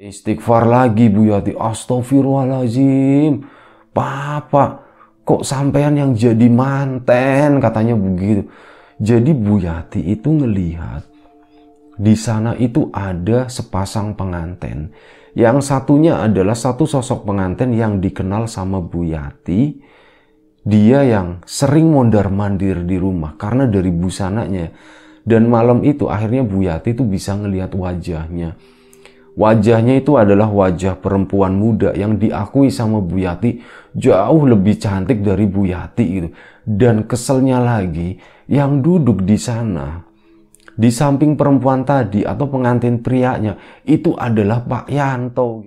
Istighfar lagi Bu Yati. Astagfirullahaladzim. Papa, kok sampean yang jadi manten katanya begitu. Jadi Bu Yati itu ngelihat di sana itu ada sepasang penganten. Yang satunya adalah satu sosok penganten yang dikenal sama Bu Yati. Dia yang sering mondar-mandir di rumah karena dari busananya. Dan malam itu akhirnya Bu Yati itu bisa ngelihat wajahnya Wajahnya itu adalah wajah perempuan muda yang diakui sama Bu Yati jauh lebih cantik dari Bu Yati gitu. Dan keselnya lagi, yang duduk di sana di samping perempuan tadi atau pengantin prianya itu adalah Pak Yanto.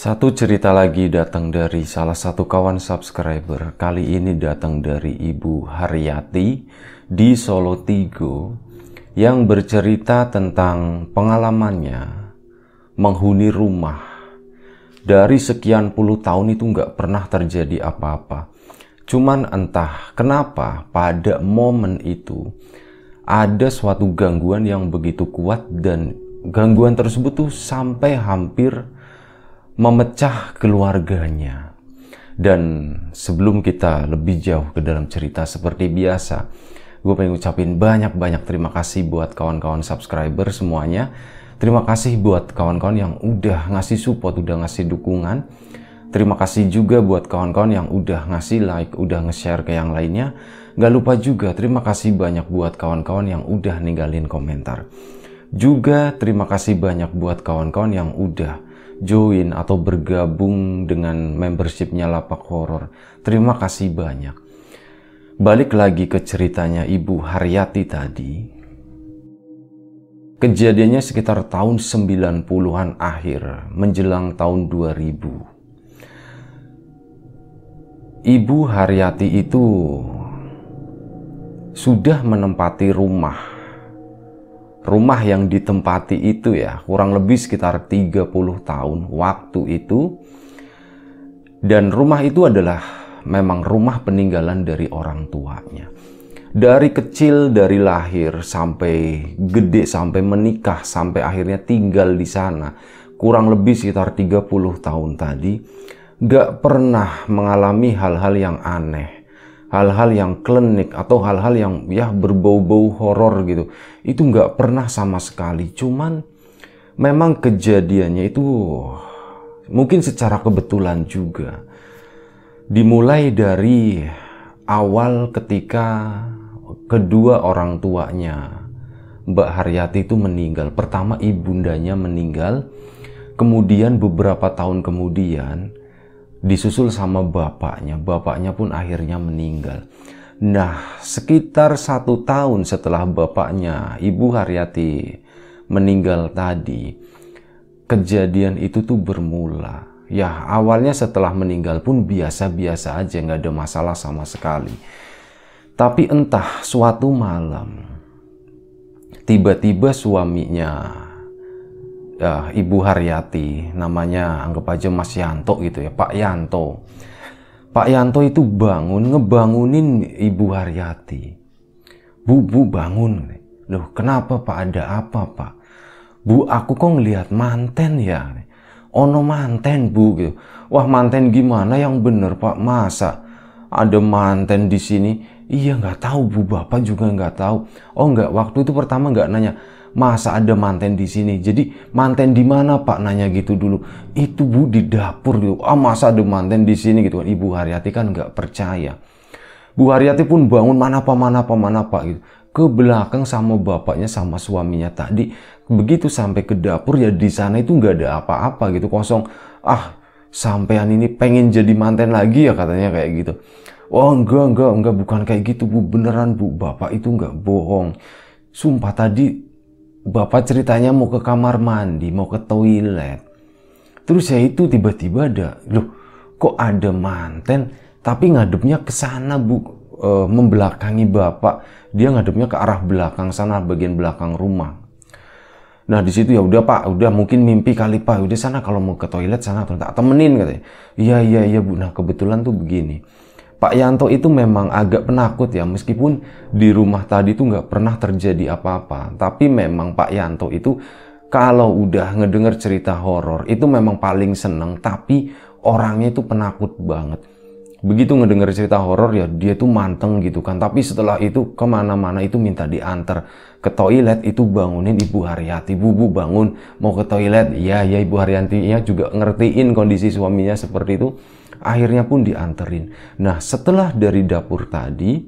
Satu cerita lagi datang dari salah satu kawan subscriber. Kali ini datang dari Ibu Haryati di Solo Tigo yang bercerita tentang pengalamannya menghuni rumah. Dari sekian puluh tahun itu nggak pernah terjadi apa-apa. Cuman entah kenapa pada momen itu ada suatu gangguan yang begitu kuat dan gangguan tersebut tuh sampai hampir memecah keluarganya. Dan sebelum kita lebih jauh ke dalam cerita seperti biasa, gue pengen ucapin banyak-banyak terima kasih buat kawan-kawan subscriber semuanya. Terima kasih buat kawan-kawan yang udah ngasih support, udah ngasih dukungan. Terima kasih juga buat kawan-kawan yang udah ngasih like, udah nge-share ke yang lainnya. Gak lupa juga terima kasih banyak buat kawan-kawan yang udah ninggalin komentar. Juga terima kasih banyak buat kawan-kawan yang udah join atau bergabung dengan membershipnya Lapak Horor. Terima kasih banyak. Balik lagi ke ceritanya Ibu Haryati tadi. Kejadiannya sekitar tahun 90-an akhir menjelang tahun 2000. Ibu Haryati itu sudah menempati rumah rumah yang ditempati itu ya kurang lebih sekitar 30 tahun waktu itu dan rumah itu adalah memang rumah peninggalan dari orang tuanya dari kecil dari lahir sampai gede sampai menikah sampai akhirnya tinggal di sana kurang lebih sekitar 30 tahun tadi gak pernah mengalami hal-hal yang aneh hal-hal yang klenik atau hal-hal yang ya berbau-bau horor gitu itu nggak pernah sama sekali cuman memang kejadiannya itu mungkin secara kebetulan juga dimulai dari awal ketika kedua orang tuanya Mbak Haryati itu meninggal pertama ibundanya meninggal kemudian beberapa tahun kemudian disusul sama bapaknya. Bapaknya pun akhirnya meninggal. Nah, sekitar satu tahun setelah bapaknya, Ibu Haryati meninggal tadi, kejadian itu tuh bermula. Ya, awalnya setelah meninggal pun biasa-biasa aja, nggak ada masalah sama sekali. Tapi entah suatu malam, tiba-tiba suaminya uh, Ibu Haryati, namanya anggap aja Mas Yanto gitu ya, Pak Yanto. Pak Yanto itu bangun, ngebangunin Ibu Haryati. Bu, bu bangun. Loh kenapa Pak, ada apa Pak? Bu, aku kok ngelihat manten ya? Ono manten bu gitu. Wah manten gimana yang bener Pak? Masa ada manten di sini? Iya nggak tahu bu, bapak juga nggak tahu. Oh nggak, waktu itu pertama nggak nanya Masa ada manten di sini? Jadi manten di mana Pak? Nanya gitu dulu. Itu Bu di dapur gitu. Ah masa ada manten di sini gitu kan. Ibu Haryati kan nggak percaya. Bu Haryati pun bangun mana Pak, mana Pak, mana Pak gitu. Ke belakang sama bapaknya sama suaminya tadi. Begitu sampai ke dapur ya di sana itu nggak ada apa-apa gitu kosong. Ah sampean ini pengen jadi manten lagi ya katanya kayak gitu. Oh enggak, enggak, enggak, bukan kayak gitu bu, beneran bu, bapak itu enggak bohong. Sumpah tadi bapak ceritanya mau ke kamar mandi, mau ke toilet. Terus saya itu tiba-tiba ada, loh kok ada manten tapi ngadepnya ke sana bu. E, membelakangi bapak. Dia ngadepnya ke arah belakang sana, bagian belakang rumah. Nah di situ ya udah pak, udah mungkin mimpi kali pak, udah sana kalau mau ke toilet sana atau tak temenin katanya. Iya iya iya bu. Nah kebetulan tuh begini Pak Yanto itu memang agak penakut ya, meskipun di rumah tadi tuh nggak pernah terjadi apa-apa. Tapi memang Pak Yanto itu kalau udah ngedenger cerita horor itu memang paling seneng. Tapi orangnya itu penakut banget. Begitu ngedenger cerita horor ya dia tuh manteng gitu kan. Tapi setelah itu kemana-mana itu minta diantar. Ke toilet itu bangunin Ibu Haryati. Bubu bangun mau ke toilet. Ya ya Ibu Haryati ya juga ngertiin kondisi suaminya seperti itu akhirnya pun dianterin. Nah, setelah dari dapur tadi,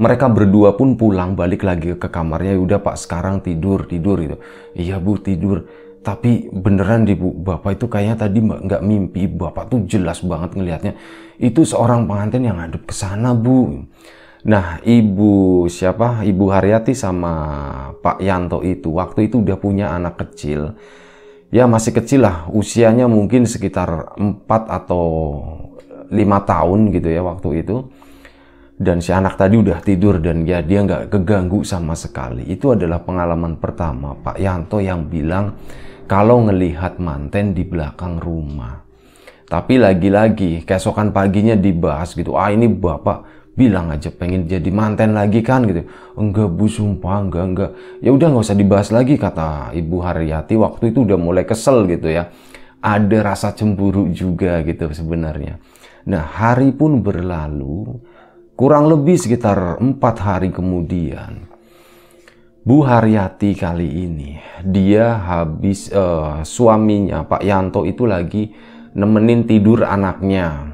mereka berdua pun pulang balik lagi ke kamarnya. Ya udah pak sekarang tidur tidur gitu. Iya bu tidur. Tapi beneran di bu, bapak itu kayaknya tadi nggak mimpi. Bapak tuh jelas banget ngelihatnya. Itu seorang pengantin yang ngadep ke sana bu. Nah ibu siapa? Ibu Haryati sama Pak Yanto itu waktu itu udah punya anak kecil ya masih kecil lah usianya mungkin sekitar 4 atau lima tahun gitu ya waktu itu dan si anak tadi udah tidur dan ya dia nggak keganggu sama sekali itu adalah pengalaman pertama Pak Yanto yang bilang kalau ngelihat manten di belakang rumah tapi lagi-lagi keesokan paginya dibahas gitu ah ini bapak bilang aja pengen jadi manten lagi kan gitu enggak bu sumpah enggak enggak ya udah nggak usah dibahas lagi kata ibu Haryati waktu itu udah mulai kesel gitu ya ada rasa cemburu juga gitu sebenarnya nah hari pun berlalu kurang lebih sekitar empat hari kemudian Bu Haryati kali ini dia habis uh, suaminya Pak Yanto itu lagi nemenin tidur anaknya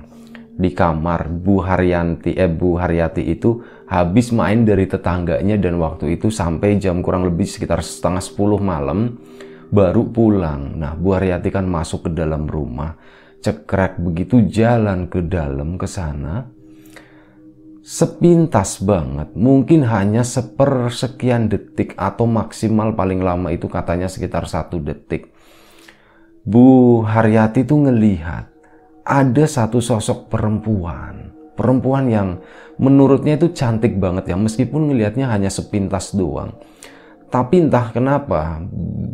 di kamar Bu Haryanti eh Bu Haryati itu habis main dari tetangganya dan waktu itu sampai jam kurang lebih sekitar setengah 10 malam baru pulang. Nah, Bu Haryati kan masuk ke dalam rumah, cekrek begitu jalan ke dalam ke sana. Sepintas banget, mungkin hanya sepersekian detik atau maksimal paling lama itu katanya sekitar satu detik. Bu Haryati tuh ngelihat ada satu sosok perempuan. Perempuan yang menurutnya itu cantik banget ya, meskipun ngelihatnya hanya sepintas doang. Tapi entah kenapa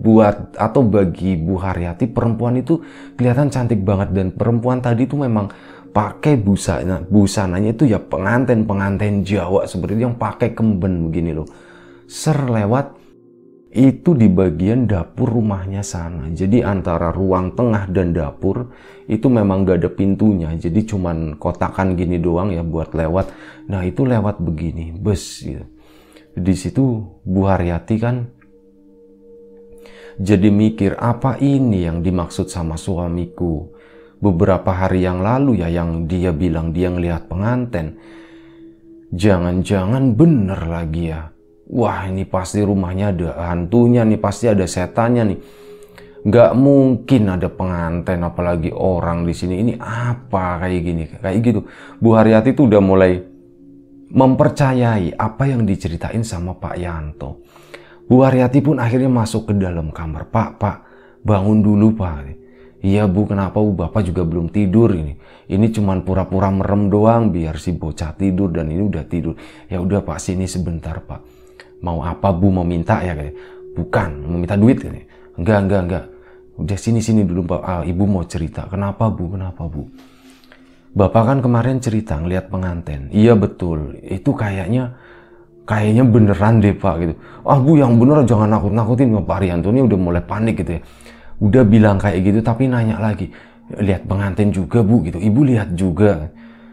buat atau bagi Bu Haryati perempuan itu kelihatan cantik banget dan perempuan tadi itu memang pakai busanya busananya itu ya pengantin pengantin Jawa seperti itu yang pakai kemben begini loh. serlewat itu di bagian dapur rumahnya sana. Jadi antara ruang tengah dan dapur itu memang gak ada pintunya. Jadi cuman kotakan gini doang ya buat lewat. Nah itu lewat begini, bus gitu. Ya. Di situ Bu Haryati kan jadi mikir apa ini yang dimaksud sama suamiku. Beberapa hari yang lalu ya yang dia bilang dia ngelihat penganten. Jangan-jangan bener lagi ya Wah ini pasti rumahnya ada hantunya nih, pasti ada setannya nih. nggak mungkin ada pengantin apalagi orang di sini. Ini apa kayak gini? Kayak gitu. Bu Haryati tuh udah mulai mempercayai apa yang diceritain sama Pak Yanto. Bu Haryati pun akhirnya masuk ke dalam kamar. Pak, Pak, bangun dulu Pak. Iya Bu, kenapa Bu Bapak juga belum tidur ini? Ini cuman pura-pura merem doang biar si bocah tidur dan ini udah tidur. Ya udah Pak, sini sebentar Pak mau apa bu mau minta ya kayak bukan mau minta duit katanya enggak enggak enggak udah sini sini dulu pak ah, ibu mau cerita kenapa bu kenapa bu bapak kan kemarin cerita ngeliat pengantin iya betul itu kayaknya kayaknya beneran deh pak gitu ah bu yang bener jangan nakut nakutin pak Rianto ini udah mulai panik gitu ya udah bilang kayak gitu tapi nanya lagi lihat pengantin juga bu gitu ibu lihat juga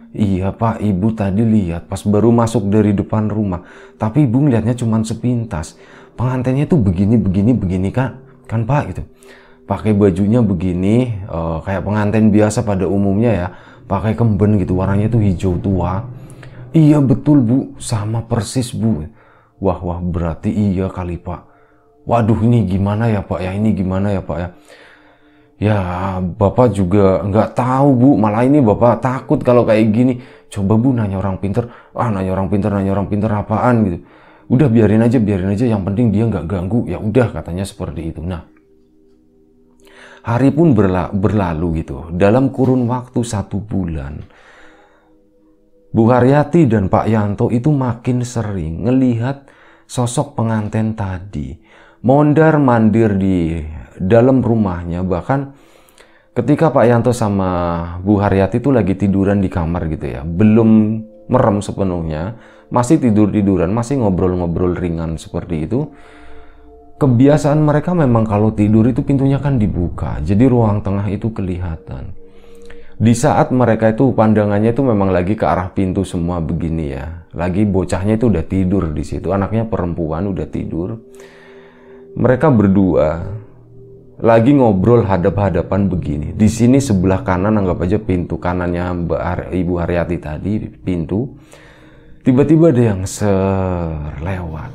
Iya pak, ibu tadi lihat pas baru masuk dari depan rumah. Tapi ibu melihatnya cuma sepintas. Pengantinnya tuh begini, begini, begini kan, kan pak gitu. Pakai bajunya begini, uh, kayak pengantin biasa pada umumnya ya. Pakai kemben gitu, warnanya tuh hijau tua. Iya betul bu, sama persis bu. Wah wah berarti iya kali pak. Waduh ini gimana ya pak ya, ini gimana ya pak ya Ya, Bapak juga nggak tahu, Bu. Malah ini Bapak takut kalau kayak gini. Coba Bu nanya orang pinter. Ah, nanya orang pinter, nanya orang pinter apaan gitu. Udah biarin aja, biarin aja. Yang penting dia nggak ganggu. Ya udah, katanya seperti itu. Nah, hari pun berla berlalu gitu. Dalam kurun waktu satu bulan, Bu Haryati dan Pak Yanto itu makin sering ngelihat sosok pengantin tadi mondar mandir di dalam rumahnya bahkan ketika Pak Yanto sama Bu Haryati itu lagi tiduran di kamar gitu ya belum merem sepenuhnya masih tidur-tiduran masih ngobrol-ngobrol ringan seperti itu kebiasaan mereka memang kalau tidur itu pintunya kan dibuka jadi ruang tengah itu kelihatan di saat mereka itu pandangannya itu memang lagi ke arah pintu semua begini ya lagi bocahnya itu udah tidur di situ anaknya perempuan udah tidur mereka berdua lagi ngobrol hadap-hadapan begini. Di sini sebelah kanan anggap aja pintu kanannya Mbak Ibu Haryati tadi pintu. Tiba-tiba ada yang serlewat.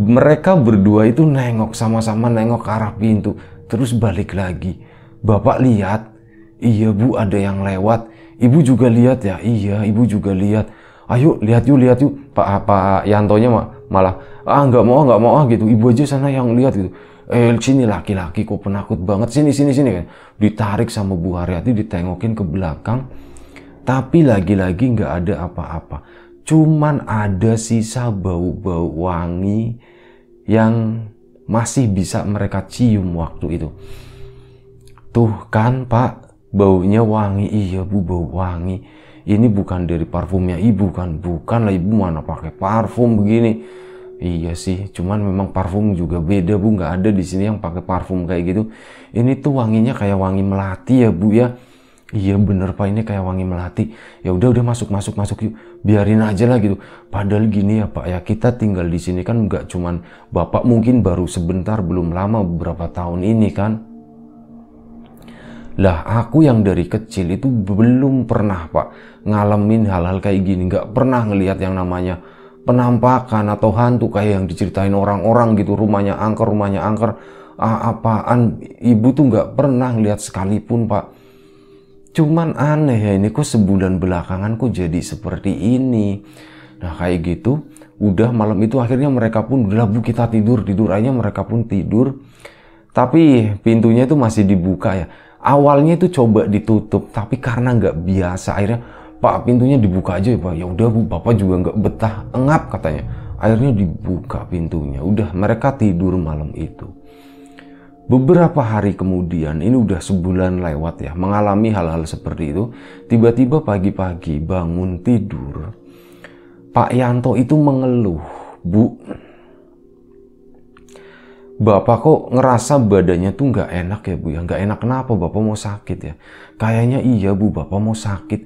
Mereka berdua itu nengok sama-sama nengok ke arah pintu, terus balik lagi. Bapak lihat, iya Bu ada yang lewat. Ibu juga lihat ya, iya Ibu juga lihat. Ayo lihat yuk, lihat yuk. Pak Pak Yantonya malah ah nggak mau ah, nggak mau ah gitu ibu aja sana yang lihat gitu eh sini laki-laki kok penakut banget sini sini sini kan ditarik sama Bu Haryati ditengokin ke belakang tapi lagi-lagi nggak ada apa-apa cuman ada sisa bau-bau wangi yang masih bisa mereka cium waktu itu tuh kan pak baunya wangi iya bu bau wangi ini bukan dari parfumnya ibu kan bukan lah ibu mana pakai parfum begini Iya sih, cuman memang parfum juga beda bu, nggak ada di sini yang pakai parfum kayak gitu. Ini tuh wanginya kayak wangi melati ya bu ya. Iya bener pak ini kayak wangi melati. Ya udah udah masuk masuk masuk yuk, biarin aja lah gitu. Padahal gini ya pak ya kita tinggal di sini kan nggak cuman bapak mungkin baru sebentar belum lama beberapa tahun ini kan. Lah aku yang dari kecil itu belum pernah pak ngalamin hal-hal kayak gini, nggak pernah ngelihat yang namanya penampakan atau hantu kayak yang diceritain orang-orang gitu rumahnya angker rumahnya angker ah, apaan ibu tuh nggak pernah lihat sekalipun pak cuman aneh ya ini kok sebulan belakangan kok jadi seperti ini nah kayak gitu udah malam itu akhirnya mereka pun udah bu kita tidur tidur aja mereka pun tidur tapi pintunya itu masih dibuka ya awalnya itu coba ditutup tapi karena nggak biasa akhirnya Pak pintunya dibuka aja ya Pak. Ya udah Bu, Bapak juga nggak betah, engap katanya. Akhirnya dibuka pintunya. Udah mereka tidur malam itu. Beberapa hari kemudian, ini udah sebulan lewat ya, mengalami hal-hal seperti itu. Tiba-tiba pagi-pagi bangun tidur, Pak Yanto itu mengeluh, Bu. Bapak kok ngerasa badannya tuh nggak enak ya Bu ya? Nggak enak kenapa? Bapak mau sakit ya? Kayaknya iya Bu, Bapak mau sakit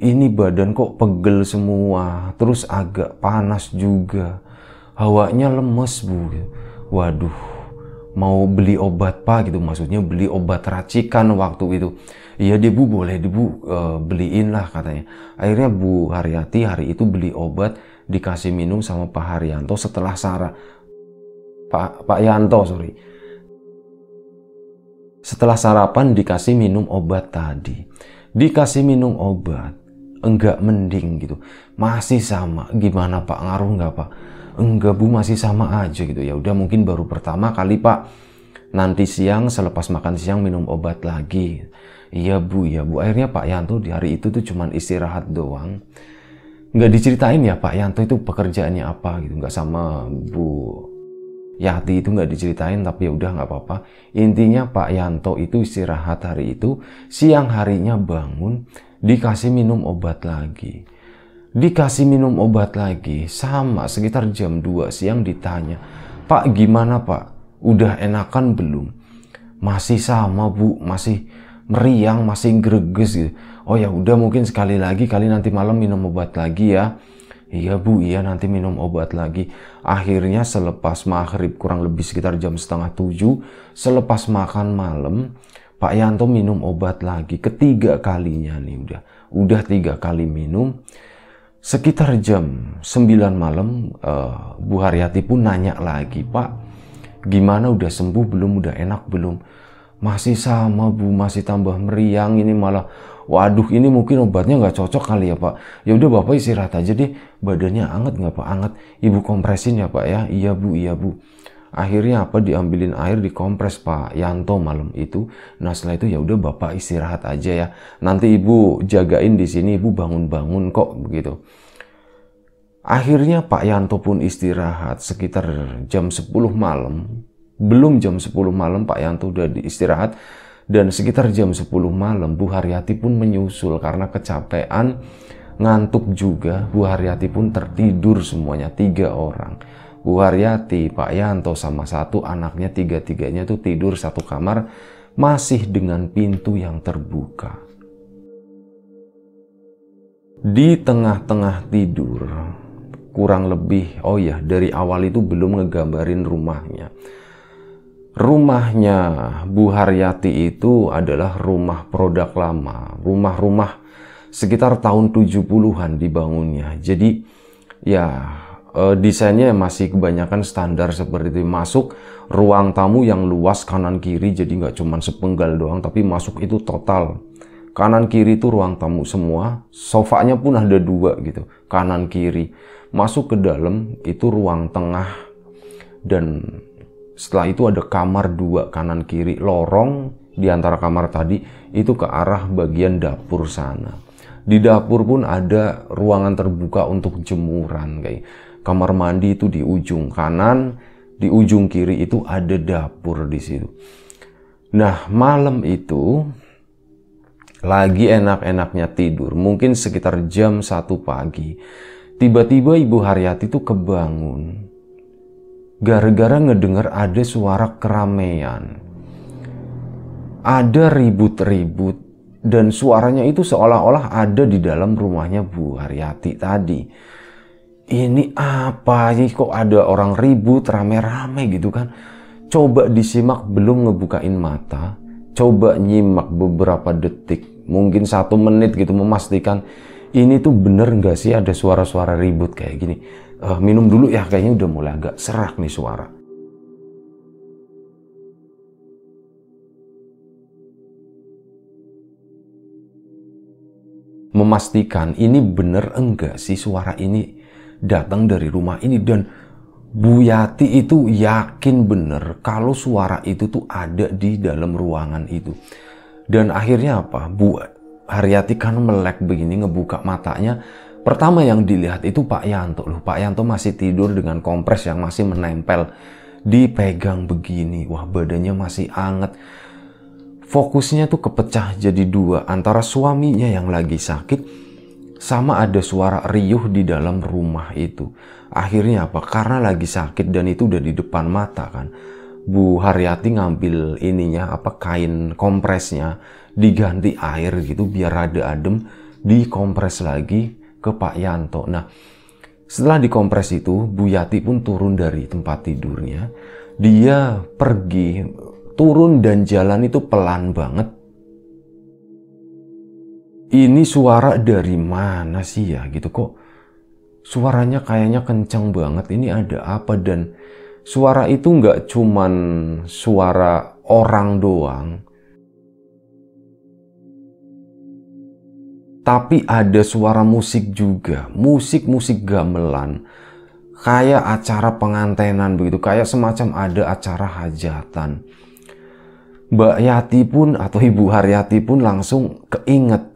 ini badan kok pegel semua, terus agak panas juga, hawanya lemes bu. Waduh, mau beli obat pak gitu, maksudnya beli obat racikan waktu itu. Iya deh bu, boleh deh bu, e, beliin lah katanya. Akhirnya Bu Haryati hari itu beli obat dikasih minum sama Pak Haryanto setelah Sarah. Pak, Pak Yanto, sorry. Setelah sarapan dikasih minum obat tadi. Dikasih minum obat, enggak mending gitu masih sama gimana pak ngaruh nggak pak enggak bu masih sama aja gitu ya udah mungkin baru pertama kali pak nanti siang selepas makan siang minum obat lagi iya bu iya bu akhirnya Pak Yanto di hari itu tuh cuman istirahat doang nggak diceritain ya Pak Yanto itu pekerjaannya apa gitu nggak sama Bu Yati itu nggak diceritain tapi ya udah nggak apa-apa intinya Pak Yanto itu istirahat hari itu siang harinya bangun dikasih minum obat lagi dikasih minum obat lagi sama sekitar jam 2 siang ditanya Pak gimana Pak udah enakan belum masih sama Bu masih meriang masih greges gitu oh ya udah mungkin sekali lagi kali nanti malam minum obat lagi ya Iya bu, iya nanti minum obat lagi. Akhirnya selepas maghrib kurang lebih sekitar jam setengah tujuh, selepas makan malam, Pak Yanto minum obat lagi ketiga kalinya nih udah udah tiga kali minum sekitar jam 9 malam uh, Bu Haryati pun nanya lagi Pak gimana udah sembuh belum udah enak belum masih sama Bu masih tambah meriang ini malah waduh ini mungkin obatnya nggak cocok kali ya Pak ya udah Bapak istirahat aja deh badannya anget nggak Pak anget Ibu kompresin ya Pak ya iya Bu iya Bu akhirnya apa diambilin air dikompres Pak Yanto malam itu nah setelah itu ya udah bapak istirahat aja ya nanti ibu jagain di sini ibu bangun-bangun kok begitu akhirnya Pak Yanto pun istirahat sekitar jam 10 malam belum jam 10 malam Pak Yanto udah diistirahat. dan sekitar jam 10 malam Bu Haryati pun menyusul karena kecapean ngantuk juga Bu Haryati pun tertidur semuanya tiga orang Bu Haryati, Pak Yanto sama satu anaknya tiga-tiganya itu tidur satu kamar masih dengan pintu yang terbuka. Di tengah-tengah tidur, kurang lebih oh ya dari awal itu belum ngegambarin rumahnya. Rumahnya Bu Haryati itu adalah rumah produk lama, rumah-rumah sekitar tahun 70-an dibangunnya. Jadi ya Eh, desainnya masih kebanyakan standar seperti itu masuk ruang tamu yang luas kanan kiri jadi nggak cuma sepenggal doang tapi masuk itu total kanan kiri itu ruang tamu semua sofanya pun ada dua gitu kanan kiri masuk ke dalam itu ruang tengah dan setelah itu ada kamar dua kanan kiri lorong di antara kamar tadi itu ke arah bagian dapur sana di dapur pun ada ruangan terbuka untuk jemuran kayak kamar mandi itu di ujung kanan, di ujung kiri itu ada dapur di situ. Nah, malam itu lagi enak-enaknya tidur, mungkin sekitar jam 1 pagi. Tiba-tiba Ibu Haryati itu kebangun. Gara-gara ngedengar ada suara keramaian. Ada ribut-ribut dan suaranya itu seolah-olah ada di dalam rumahnya Bu Haryati tadi ini apa sih kok ada orang ribut rame-rame gitu kan coba disimak belum ngebukain mata coba nyimak beberapa detik mungkin satu menit gitu memastikan ini tuh bener nggak sih ada suara-suara ribut kayak gini uh, minum dulu ya kayaknya udah mulai agak serak nih suara memastikan ini bener enggak sih suara ini datang dari rumah ini dan Bu Yati itu yakin bener kalau suara itu tuh ada di dalam ruangan itu. Dan akhirnya apa? Bu Haryati kan melek begini ngebuka matanya. Pertama yang dilihat itu Pak Yanto loh. Pak Yanto masih tidur dengan kompres yang masih menempel. Dipegang begini. Wah badannya masih anget. Fokusnya tuh kepecah jadi dua antara suaminya yang lagi sakit sama ada suara riuh di dalam rumah itu. Akhirnya apa? Karena lagi sakit dan itu udah di depan mata kan. Bu Haryati ngambil ininya apa kain kompresnya diganti air gitu biar ada adem dikompres lagi ke Pak Yanto. Nah, setelah dikompres itu Bu Yati pun turun dari tempat tidurnya. Dia pergi turun dan jalan itu pelan banget ini suara dari mana sih ya gitu kok suaranya kayaknya kencang banget ini ada apa dan suara itu nggak cuman suara orang doang tapi ada suara musik juga musik-musik gamelan kayak acara pengantenan begitu kayak semacam ada acara hajatan Mbak Yati pun atau Ibu Haryati pun langsung keinget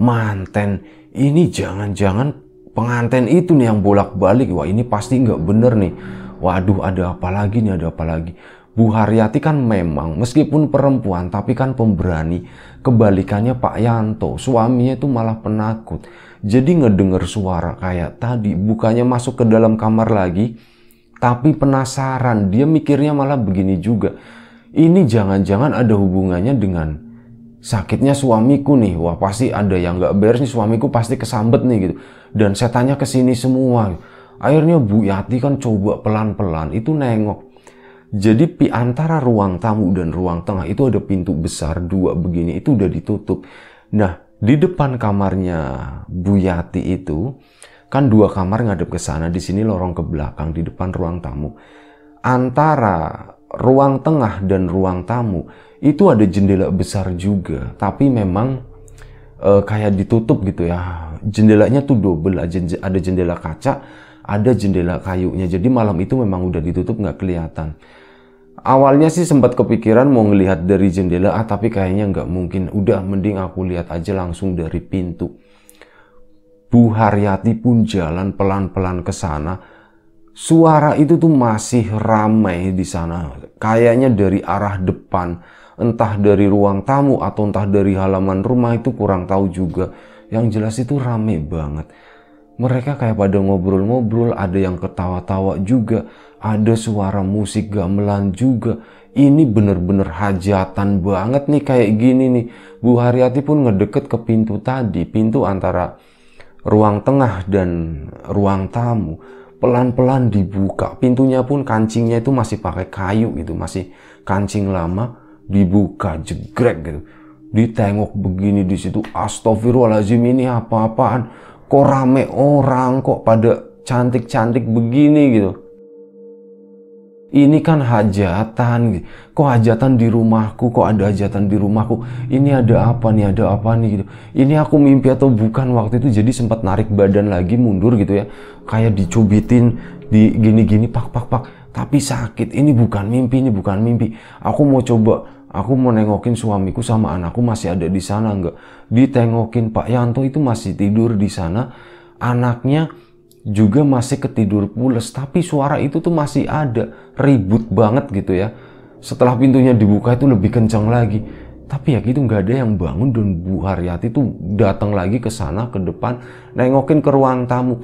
manten ini jangan-jangan penganten itu nih yang bolak-balik wah ini pasti nggak bener nih waduh ada apa lagi nih ada apa lagi Bu Haryati kan memang meskipun perempuan tapi kan pemberani kebalikannya Pak Yanto suaminya itu malah penakut jadi ngedenger suara kayak tadi bukannya masuk ke dalam kamar lagi tapi penasaran dia mikirnya malah begini juga ini jangan-jangan ada hubungannya dengan sakitnya suamiku nih wah pasti ada yang nggak beres nih suamiku pasti kesambet nih gitu dan saya tanya ke sini semua akhirnya Bu Yati kan coba pelan-pelan itu nengok jadi di antara ruang tamu dan ruang tengah itu ada pintu besar dua begini itu udah ditutup nah di depan kamarnya Bu Yati itu kan dua kamar ngadep ke sana di sini lorong ke belakang di depan ruang tamu antara ruang tengah dan ruang tamu itu ada jendela besar juga tapi memang uh, kayak ditutup gitu ya jendelanya tuh double ada jendela kaca ada jendela kayunya jadi malam itu memang udah ditutup nggak kelihatan awalnya sih sempat kepikiran mau ngelihat dari jendela ah tapi kayaknya nggak mungkin udah mending aku lihat aja langsung dari pintu Bu Haryati pun jalan pelan-pelan ke sana suara itu tuh masih ramai di sana kayaknya dari arah depan entah dari ruang tamu atau entah dari halaman rumah itu kurang tahu juga. Yang jelas itu rame banget. Mereka kayak pada ngobrol-ngobrol, ada yang ketawa-tawa juga, ada suara musik gamelan juga. Ini bener-bener hajatan banget nih kayak gini nih. Bu Haryati pun ngedeket ke pintu tadi, pintu antara ruang tengah dan ruang tamu pelan-pelan dibuka. Pintunya pun kancingnya itu masih pakai kayu gitu, masih kancing lama dibuka jegrek gitu ditengok begini di situ astagfirullahalazim ini apa-apaan kok rame orang kok pada cantik-cantik begini gitu ini kan hajatan gitu. kok hajatan di rumahku kok ada hajatan di rumahku ini ada apa nih ada apa nih gitu ini aku mimpi atau bukan waktu itu jadi sempat narik badan lagi mundur gitu ya kayak dicubitin di gini-gini pak pak pak tapi sakit ini bukan mimpi ini bukan mimpi aku mau coba Aku mau nengokin suamiku sama anakku masih ada di sana enggak Ditengokin Pak Yanto itu masih tidur di sana. Anaknya juga masih ketidur pules. Tapi suara itu tuh masih ada. Ribut banget gitu ya. Setelah pintunya dibuka itu lebih kencang lagi. Tapi ya gitu nggak ada yang bangun dan Bu Haryati tuh datang lagi ke sana ke depan. Nengokin ke ruang tamu.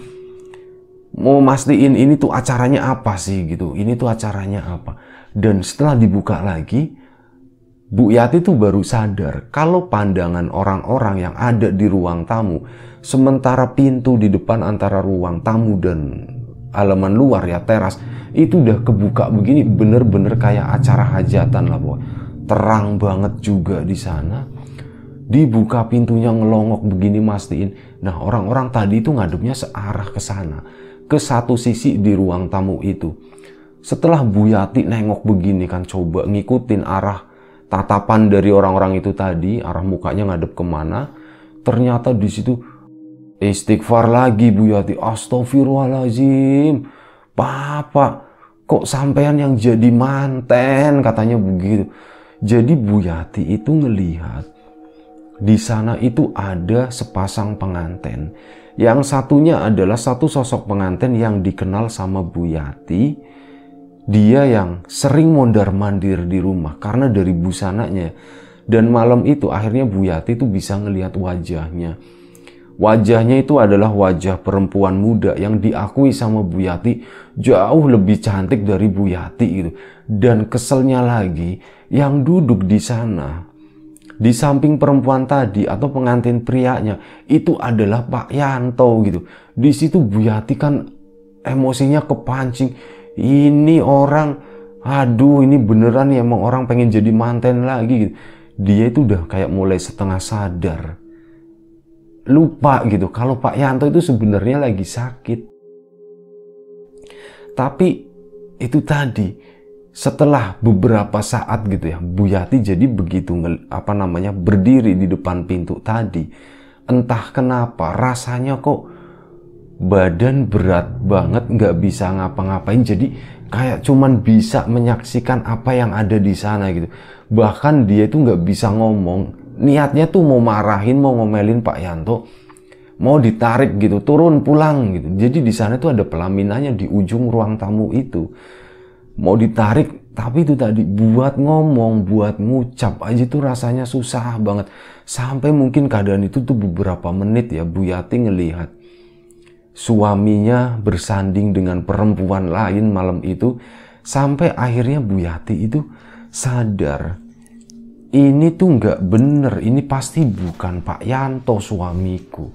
Mau mastiin ini tuh acaranya apa sih gitu. Ini tuh acaranya apa. Dan setelah dibuka lagi Bu Yati tuh baru sadar kalau pandangan orang-orang yang ada di ruang tamu sementara pintu di depan antara ruang tamu dan halaman luar ya teras itu udah kebuka begini bener-bener kayak acara hajatan lah boy terang banget juga di sana dibuka pintunya ngelongok begini mastiin nah orang-orang tadi itu ngadepnya searah ke sana ke satu sisi di ruang tamu itu setelah Bu Yati nengok begini kan coba ngikutin arah tatapan dari orang-orang itu tadi, arah mukanya ngadep kemana, ternyata di situ istighfar lagi Bu Yati, astagfirullahaladzim Papa, kok sampean yang jadi manten katanya begitu. Jadi Bu Yati itu ngelihat di sana itu ada sepasang penganten. Yang satunya adalah satu sosok penganten yang dikenal sama Bu Yati dia yang sering mondar-mandir di rumah karena dari busananya. Dan malam itu akhirnya Bu Yati itu bisa ngelihat wajahnya. Wajahnya itu adalah wajah perempuan muda yang diakui sama Bu Yati jauh lebih cantik dari Bu Yati gitu. Dan keselnya lagi yang duduk di sana di samping perempuan tadi atau pengantin prianya itu adalah Pak Yanto gitu. Di situ Bu Yati kan emosinya kepancing ini orang, aduh ini beneran ya emang orang pengen jadi manten lagi. Gitu. Dia itu udah kayak mulai setengah sadar. Lupa gitu, kalau Pak Yanto itu sebenarnya lagi sakit. Tapi itu tadi, setelah beberapa saat gitu ya, Bu Yati jadi begitu apa namanya berdiri di depan pintu tadi. Entah kenapa rasanya kok badan berat banget nggak bisa ngapa-ngapain jadi kayak cuman bisa menyaksikan apa yang ada di sana gitu bahkan dia itu nggak bisa ngomong niatnya tuh mau marahin mau ngomelin Pak Yanto mau ditarik gitu turun pulang gitu jadi di sana tuh ada pelaminannya di ujung ruang tamu itu mau ditarik tapi itu tadi buat ngomong buat ngucap aja tuh rasanya susah banget sampai mungkin keadaan itu tuh beberapa menit ya Bu Yati ngelihat suaminya bersanding dengan perempuan lain malam itu sampai akhirnya Bu Yati itu sadar ini tuh nggak bener ini pasti bukan Pak Yanto suamiku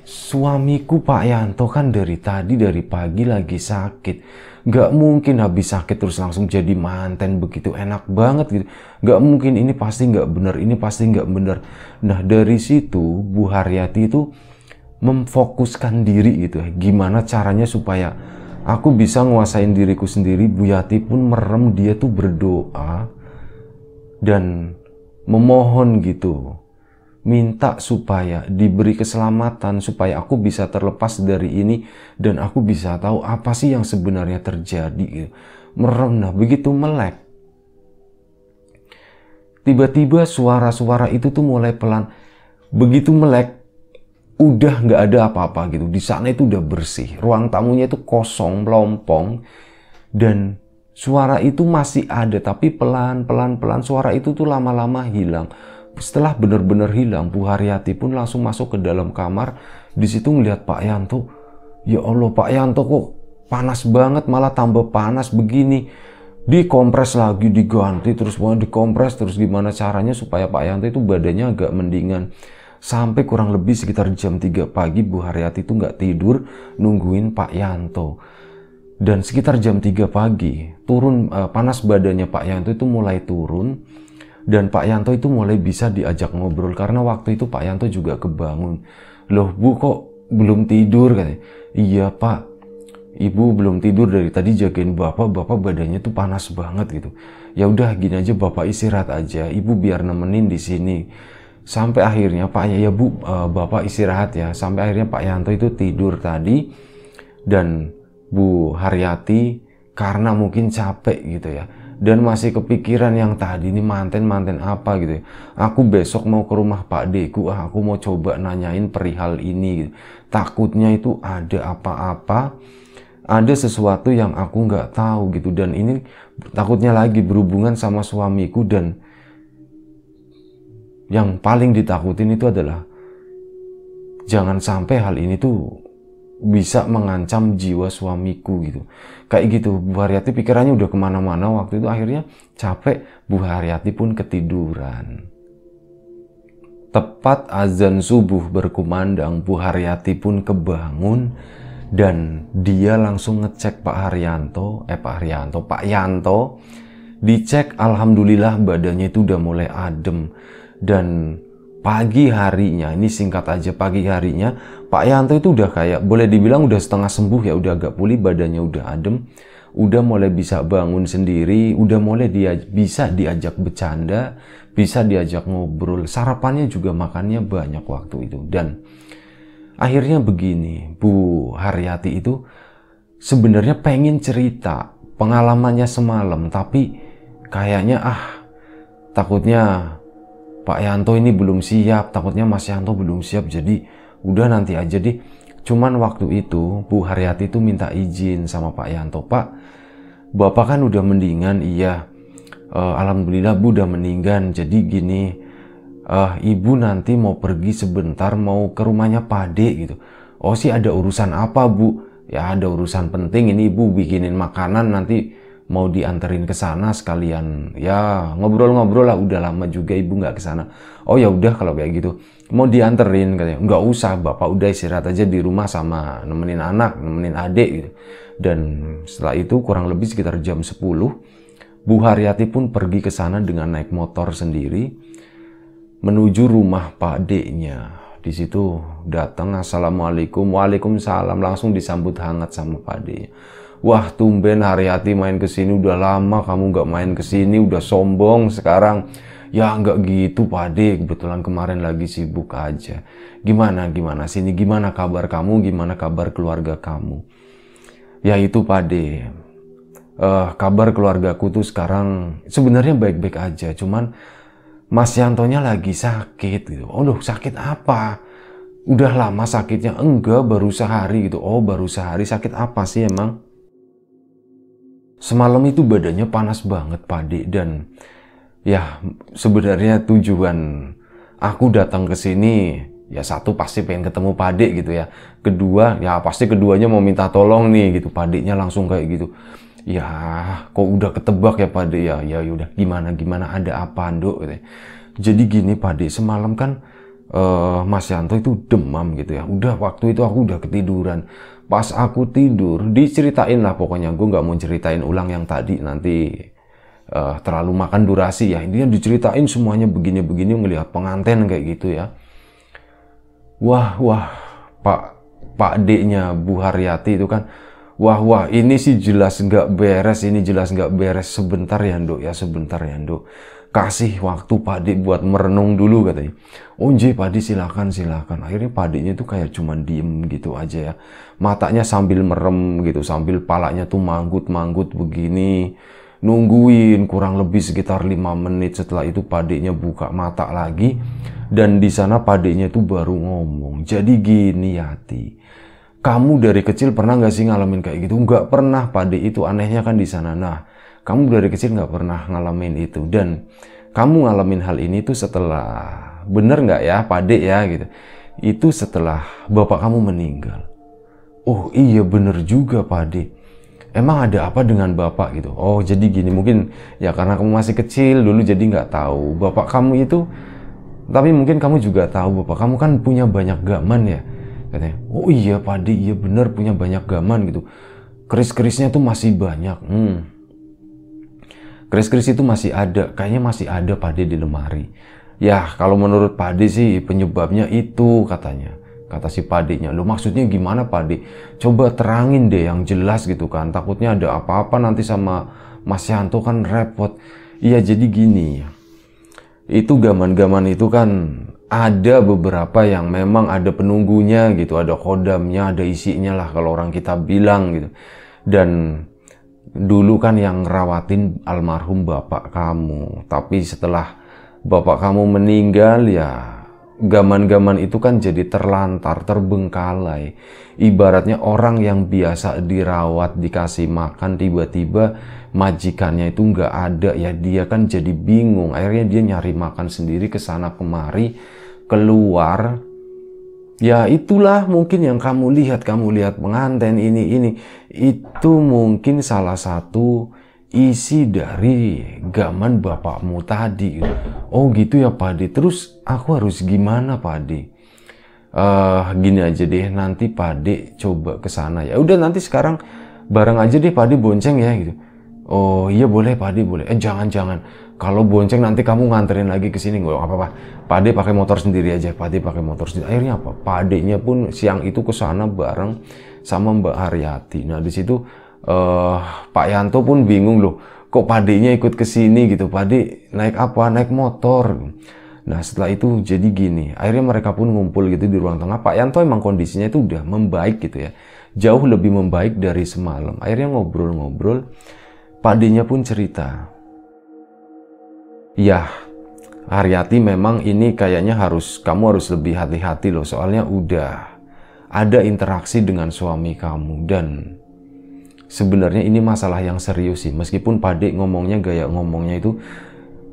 suamiku Pak Yanto kan dari tadi dari pagi lagi sakit nggak mungkin habis sakit terus langsung jadi manten begitu enak banget gitu nggak mungkin ini pasti nggak bener ini pasti nggak bener nah dari situ Bu Haryati itu memfokuskan diri gitu ya. Gimana caranya supaya aku bisa nguasain diriku sendiri. Bu Yati pun merem dia tuh berdoa dan memohon gitu. Minta supaya diberi keselamatan, supaya aku bisa terlepas dari ini dan aku bisa tahu apa sih yang sebenarnya terjadi. Gitu. Merem, nah begitu melek. Tiba-tiba suara-suara itu tuh mulai pelan. Begitu melek, udah nggak ada apa-apa gitu. Di sana itu udah bersih, ruang tamunya itu kosong, melompong, dan suara itu masih ada, tapi pelan-pelan, pelan suara itu tuh lama-lama hilang. Setelah benar-benar hilang, Bu Haryati pun langsung masuk ke dalam kamar. Di situ ngelihat Pak Yanto, ya Allah Pak Yanto kok panas banget, malah tambah panas begini. Dikompres lagi, diganti, terus mau dikompres, terus gimana caranya supaya Pak Yanto itu badannya agak mendingan. Sampai kurang lebih sekitar jam 3 pagi Bu Haryati itu nggak tidur nungguin Pak Yanto. Dan sekitar jam 3 pagi turun uh, panas badannya Pak Yanto itu mulai turun dan Pak Yanto itu mulai bisa diajak ngobrol karena waktu itu Pak Yanto juga kebangun. Loh Bu kok belum tidur katanya. Iya Pak, ibu belum tidur dari tadi jagain bapak, bapak badannya tuh panas banget gitu. Ya udah gini aja bapak istirahat aja, ibu biar nemenin di sini sampai akhirnya Pak ya, Bu uh, Bapak istirahat ya sampai akhirnya Pak Yanto itu tidur tadi dan Bu Haryati karena mungkin capek gitu ya dan masih kepikiran yang tadi ini manten-manten apa gitu ya. Aku besok mau ke rumah Pak Deku, ah, aku mau coba nanyain perihal ini. Gitu. Takutnya itu ada apa-apa, ada sesuatu yang aku nggak tahu gitu dan ini takutnya lagi berhubungan sama suamiku dan yang paling ditakutin itu adalah jangan sampai hal ini tuh bisa mengancam jiwa suamiku gitu kayak gitu Bu Haryati pikirannya udah kemana-mana waktu itu akhirnya capek Bu Haryati pun ketiduran tepat azan subuh berkumandang Bu Haryati pun kebangun dan dia langsung ngecek Pak Haryanto eh Pak Haryanto Pak Yanto dicek alhamdulillah badannya itu udah mulai adem dan pagi harinya ini singkat aja pagi harinya Pak Yanto itu udah kayak boleh dibilang udah setengah sembuh ya udah agak pulih badannya udah adem udah mulai bisa bangun sendiri udah mulai dia bisa diajak bercanda bisa diajak ngobrol sarapannya juga makannya banyak waktu itu dan akhirnya begini Bu Haryati itu sebenarnya pengen cerita pengalamannya semalam tapi kayaknya ah takutnya Pak Yanto ini belum siap, takutnya Mas Yanto belum siap, jadi udah nanti aja deh. Cuman waktu itu Bu Haryati itu minta izin sama Pak Yanto, Pak, Bapak kan udah mendingan, iya. Uh, Alhamdulillah Bu udah mendingan, jadi gini, uh, Ibu nanti mau pergi sebentar, mau ke rumahnya Pade gitu. Oh sih ada urusan apa Bu? Ya ada urusan penting, ini Ibu bikinin makanan nanti mau dianterin ke sana sekalian ya ngobrol-ngobrol lah udah lama juga ibu nggak ke sana oh ya udah kalau kayak gitu mau dianterin katanya nggak usah bapak udah istirahat aja di rumah sama nemenin anak nemenin adik gitu. dan setelah itu kurang lebih sekitar jam 10 Bu Haryati pun pergi ke sana dengan naik motor sendiri menuju rumah Pak D-nya di situ datang assalamualaikum waalaikumsalam langsung disambut hangat sama Pak D-nya Wah tumben Haryati main ke sini udah lama kamu nggak main ke sini udah sombong sekarang. Ya nggak gitu pade kebetulan kemarin lagi sibuk aja. Gimana gimana sini gimana kabar kamu gimana kabar keluarga kamu. Ya itu pade uh, kabar keluargaku tuh sekarang sebenarnya baik-baik aja cuman Mas Yantonya lagi sakit gitu. Oh loh sakit apa? Udah lama sakitnya? Enggak baru sehari gitu. Oh baru sehari sakit apa sih emang? Semalam itu badannya panas banget pade dan ya sebenarnya tujuan aku datang ke sini ya satu pasti pengen ketemu pade gitu ya. Kedua ya pasti keduanya mau minta tolong nih gitu. Padenya langsung kayak gitu. Ya kok udah ketebak ya pade ya. Ya udah gimana gimana ada apa Dok? gitu ya. Jadi gini pade semalam kan uh, Mas Yanto itu demam gitu ya. Udah waktu itu aku udah ketiduran. Pas aku tidur, diceritain lah pokoknya. Gue nggak mau ceritain ulang yang tadi nanti uh, terlalu makan durasi ya. ini yang diceritain semuanya begini-begini ngelihat pengantin kayak gitu ya. Wah, wah, Pak Pak D-nya Bu Haryati itu kan wah wah ini sih jelas nggak beres ini jelas nggak beres sebentar ya Nduk ya sebentar ya Nduk kasih waktu Padi buat merenung dulu katanya. Oh J, Padi silakan silakan. Akhirnya Padinya tuh kayak cuman diem gitu aja ya. Matanya sambil merem gitu, sambil palanya tuh manggut-manggut begini. Nungguin kurang lebih sekitar lima menit setelah itu Padinya buka mata lagi. Dan di sana Padinya tuh baru ngomong. Jadi gini Yati kamu dari kecil pernah nggak sih ngalamin kayak gitu? Nggak pernah, Pade itu anehnya kan di sana. Nah, kamu dari kecil nggak pernah ngalamin itu dan kamu ngalamin hal ini tuh setelah bener nggak ya pade ya gitu itu setelah bapak kamu meninggal oh iya bener juga pade emang ada apa dengan bapak gitu oh jadi gini mungkin ya karena kamu masih kecil dulu jadi nggak tahu bapak kamu itu tapi mungkin kamu juga tahu bapak kamu kan punya banyak gaman ya katanya oh iya pade iya bener punya banyak gaman gitu keris-kerisnya tuh masih banyak hmm Kris-kris itu masih ada, kayaknya masih ada pade di lemari. Ya, kalau menurut pade sih penyebabnya itu katanya. Kata si padenya, lo maksudnya gimana pade? Coba terangin deh yang jelas gitu kan. Takutnya ada apa-apa nanti sama Mas Yanto kan repot. Iya jadi gini, itu gaman-gaman itu kan ada beberapa yang memang ada penunggunya gitu, ada kodamnya, ada isinya lah kalau orang kita bilang gitu. Dan dulu kan yang ngerawatin almarhum bapak kamu tapi setelah bapak kamu meninggal ya gaman-gaman itu kan jadi terlantar terbengkalai ibaratnya orang yang biasa dirawat dikasih makan tiba-tiba majikannya itu nggak ada ya dia kan jadi bingung akhirnya dia nyari makan sendiri ke sana kemari keluar Ya itulah mungkin yang kamu lihat, kamu lihat penganten ini ini itu mungkin salah satu isi dari gaman bapakmu tadi. Oh gitu ya Padi. Terus aku harus gimana Padi? Uh, eh, gini aja deh nanti Padi coba ke sana ya. Udah nanti sekarang bareng aja deh Padi bonceng ya gitu. Oh iya boleh Padi boleh. Eh jangan jangan kalau bonceng nanti kamu nganterin lagi ke sini nggak apa-apa. Pade pakai motor sendiri aja. Pade pakai motor sendiri. Akhirnya apa? Pakde-nya pun siang itu ke sana bareng sama Mbak Haryati. Nah, di situ uh, Pak Yanto pun bingung loh. Kok Pakde-nya ikut ke sini gitu? Pade naik apa? Naik motor. Nah, setelah itu jadi gini. Akhirnya mereka pun ngumpul gitu di ruang tengah. Pak Yanto emang kondisinya itu udah membaik gitu ya. Jauh lebih membaik dari semalam. Akhirnya ngobrol-ngobrol. Pakde-nya pun cerita ya Haryati memang ini kayaknya harus kamu harus lebih hati-hati loh soalnya udah ada interaksi dengan suami kamu dan sebenarnya ini masalah yang serius sih meskipun Pade ngomongnya gaya ngomongnya itu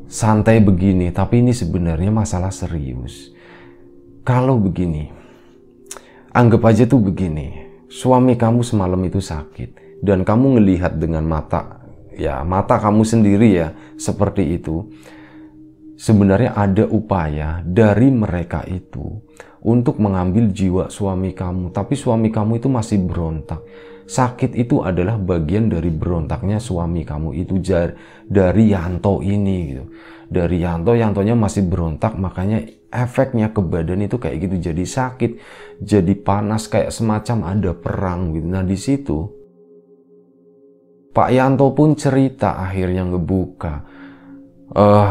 santai begini tapi ini sebenarnya masalah serius kalau begini anggap aja tuh begini suami kamu semalam itu sakit dan kamu ngelihat dengan mata ya mata kamu sendiri ya seperti itu. Sebenarnya ada upaya dari mereka itu untuk mengambil jiwa suami kamu, tapi suami kamu itu masih berontak. Sakit itu adalah bagian dari berontaknya suami kamu itu dari Yanto ini gitu. Dari Yanto, Yantonya masih berontak makanya efeknya ke badan itu kayak gitu jadi sakit, jadi panas kayak semacam ada perang gitu. Nah, di situ Pak Yanto pun cerita akhirnya ngebuka. Eh,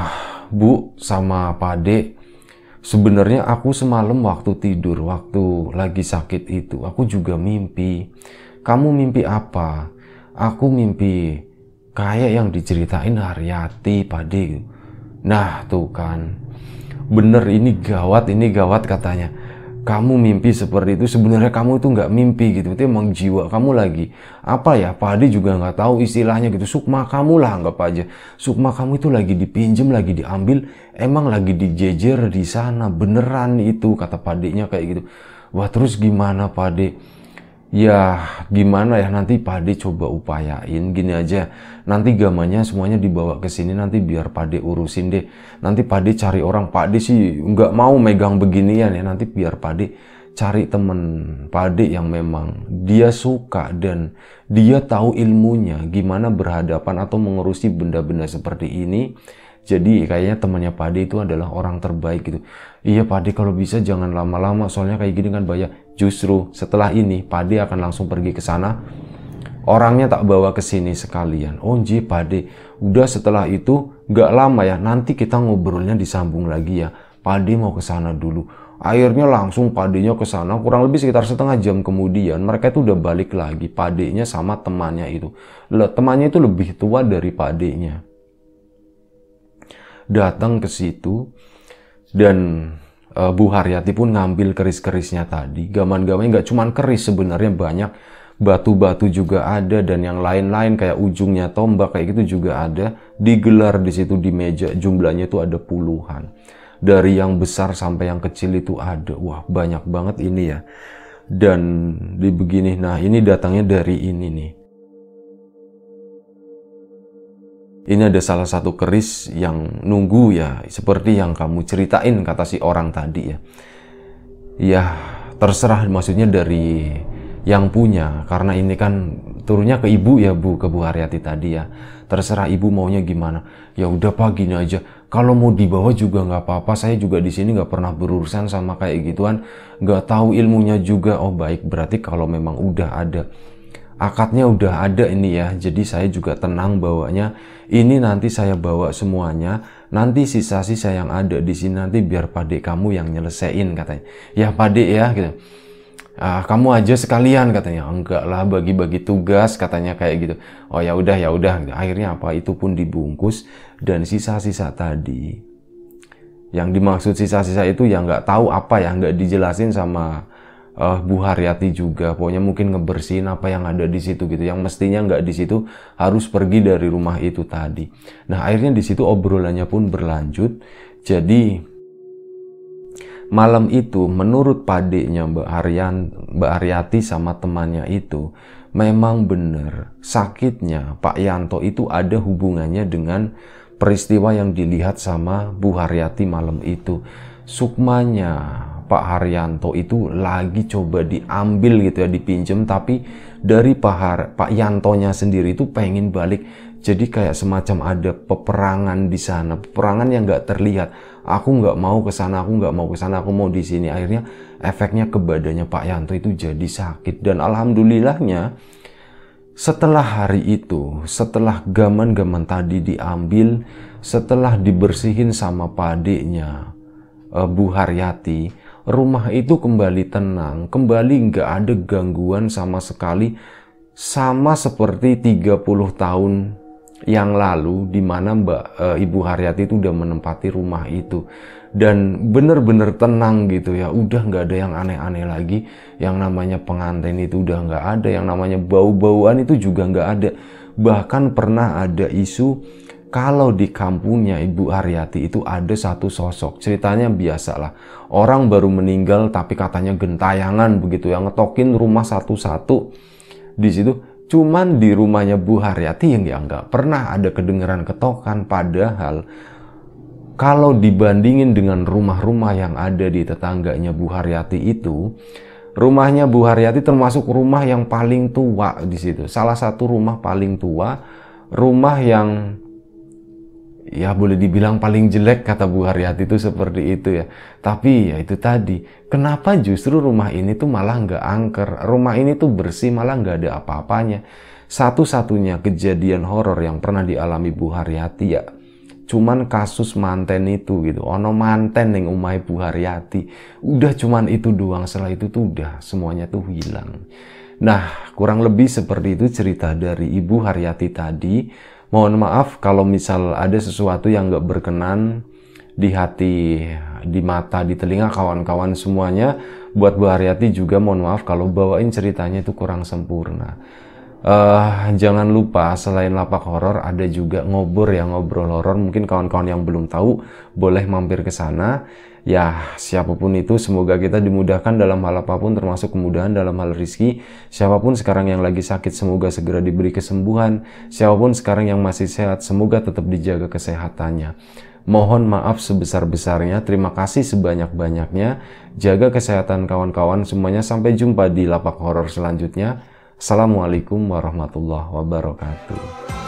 Bu sama Pak De, sebenarnya aku semalam waktu tidur, waktu lagi sakit itu, aku juga mimpi. Kamu mimpi apa? Aku mimpi kayak yang diceritain Haryati, Pak De. Nah, tuh kan. Bener ini gawat, ini gawat katanya kamu mimpi seperti itu sebenarnya kamu itu nggak mimpi gitu itu emang jiwa kamu lagi apa ya padi juga nggak tahu istilahnya gitu sukma kamu lah anggap aja sukma kamu itu lagi dipinjem lagi diambil emang lagi dijejer di sana beneran itu kata padinya kayak gitu wah terus gimana padi ya gimana ya nanti Pade coba upayain gini aja nanti gamanya semuanya dibawa ke sini nanti biar Pade urusin deh nanti Pade cari orang Pade sih nggak mau megang beginian ya nanti biar Pade cari temen Pade yang memang dia suka dan dia tahu ilmunya gimana berhadapan atau mengurusi benda-benda seperti ini jadi kayaknya temannya Pade itu adalah orang terbaik gitu iya Pade kalau bisa jangan lama-lama soalnya kayak gini kan banyak ya. Justru setelah ini Pade akan langsung pergi ke sana. Orangnya tak bawa ke sini sekalian. Onji oh, Pade, udah setelah itu nggak lama ya. Nanti kita ngobrolnya disambung lagi ya. Pade mau ke sana dulu. Akhirnya langsung padenya ke sana kurang lebih sekitar setengah jam kemudian mereka itu udah balik lagi padenya sama temannya itu. Le temannya itu lebih tua dari padenya. Datang ke situ dan uh, Bu Haryati pun ngambil keris-kerisnya tadi. Gaman-gamannya nggak cuman keris sebenarnya banyak batu-batu juga ada dan yang lain-lain kayak ujungnya tombak kayak gitu juga ada digelar di situ di meja jumlahnya itu ada puluhan dari yang besar sampai yang kecil itu ada wah banyak banget ini ya dan di begini nah ini datangnya dari ini nih Ini ada salah satu keris yang nunggu ya, seperti yang kamu ceritain kata si orang tadi ya. Ya, terserah maksudnya dari yang punya karena ini kan turunnya ke ibu ya Bu, ke Bu Haryati tadi ya. Terserah ibu maunya gimana. Ya udah paginya aja. Kalau mau dibawa juga nggak apa-apa. Saya juga di sini nggak pernah berurusan sama kayak gituan. Nggak tahu ilmunya juga. Oh baik berarti kalau memang udah ada akadnya udah ada ini ya jadi saya juga tenang bawanya ini nanti saya bawa semuanya nanti sisa-sisa yang ada di sini nanti biar pade kamu yang nyelesain katanya ya pade ya gitu ah, kamu aja sekalian katanya enggak lah bagi-bagi tugas katanya kayak gitu oh ya udah ya udah gitu. akhirnya apa itu pun dibungkus dan sisa-sisa tadi yang dimaksud sisa-sisa itu yang nggak tahu apa ya nggak dijelasin sama uh, Bu Haryati juga pokoknya mungkin ngebersihin apa yang ada di situ gitu yang mestinya nggak di situ harus pergi dari rumah itu tadi nah akhirnya di situ obrolannya pun berlanjut jadi malam itu menurut padeknya Mbak Aryan Mbak Aryati sama temannya itu memang benar sakitnya Pak Yanto itu ada hubungannya dengan peristiwa yang dilihat sama Bu Haryati malam itu sukmanya Pak Haryanto itu lagi coba diambil gitu ya dipinjem tapi dari Pak Har, Pak Yantonya sendiri itu pengen balik jadi kayak semacam ada peperangan di sana peperangan yang nggak terlihat aku nggak mau ke sana aku nggak mau ke sana aku mau di sini akhirnya efeknya ke badannya Pak Yanto itu jadi sakit dan alhamdulillahnya setelah hari itu setelah gaman-gaman tadi diambil setelah dibersihin sama padeknya eh, Bu Haryati rumah itu kembali tenang, kembali nggak ada gangguan sama sekali, sama seperti 30 tahun yang lalu di mana Mbak e, Ibu Haryati itu udah menempati rumah itu dan bener-bener tenang gitu ya udah nggak ada yang aneh-aneh lagi yang namanya pengantin itu udah nggak ada yang namanya bau-bauan itu juga nggak ada bahkan pernah ada isu kalau di kampungnya Ibu Aryati itu ada satu sosok. Ceritanya biasalah. Orang baru meninggal tapi katanya gentayangan begitu yang ngetokin rumah satu-satu di situ. Cuman di rumahnya Bu Haryati yang nggak pernah ada kedengeran ketokan padahal kalau dibandingin dengan rumah-rumah yang ada di tetangganya Bu Haryati itu, rumahnya Bu Haryati termasuk rumah yang paling tua di situ. Salah satu rumah paling tua, rumah yang ya boleh dibilang paling jelek kata Bu Haryati itu seperti itu ya. Tapi ya itu tadi, kenapa justru rumah ini tuh malah nggak angker, rumah ini tuh bersih malah nggak ada apa-apanya. Satu-satunya kejadian horor yang pernah dialami Bu Haryati ya cuman kasus manten itu gitu. Ono manten yang umai Bu Haryati. Udah cuman itu doang, setelah itu tuh udah semuanya tuh hilang. Nah, kurang lebih seperti itu cerita dari Ibu Haryati tadi. Mohon maaf kalau misal ada sesuatu yang gak berkenan di hati, di mata, di telinga kawan-kawan semuanya. Buat Bu Haryati juga mohon maaf kalau bawain ceritanya itu kurang sempurna. Uh, jangan lupa selain lapak horor ada juga ngobrol ya ngobrol horor mungkin kawan-kawan yang belum tahu boleh mampir ke sana ya siapapun itu semoga kita dimudahkan dalam hal apapun termasuk kemudahan dalam hal rizki siapapun sekarang yang lagi sakit semoga segera diberi kesembuhan siapapun sekarang yang masih sehat semoga tetap dijaga kesehatannya mohon maaf sebesar-besarnya terima kasih sebanyak-banyaknya jaga kesehatan kawan-kawan semuanya sampai jumpa di lapak horor selanjutnya Assalamualaikum warahmatullahi wabarakatuh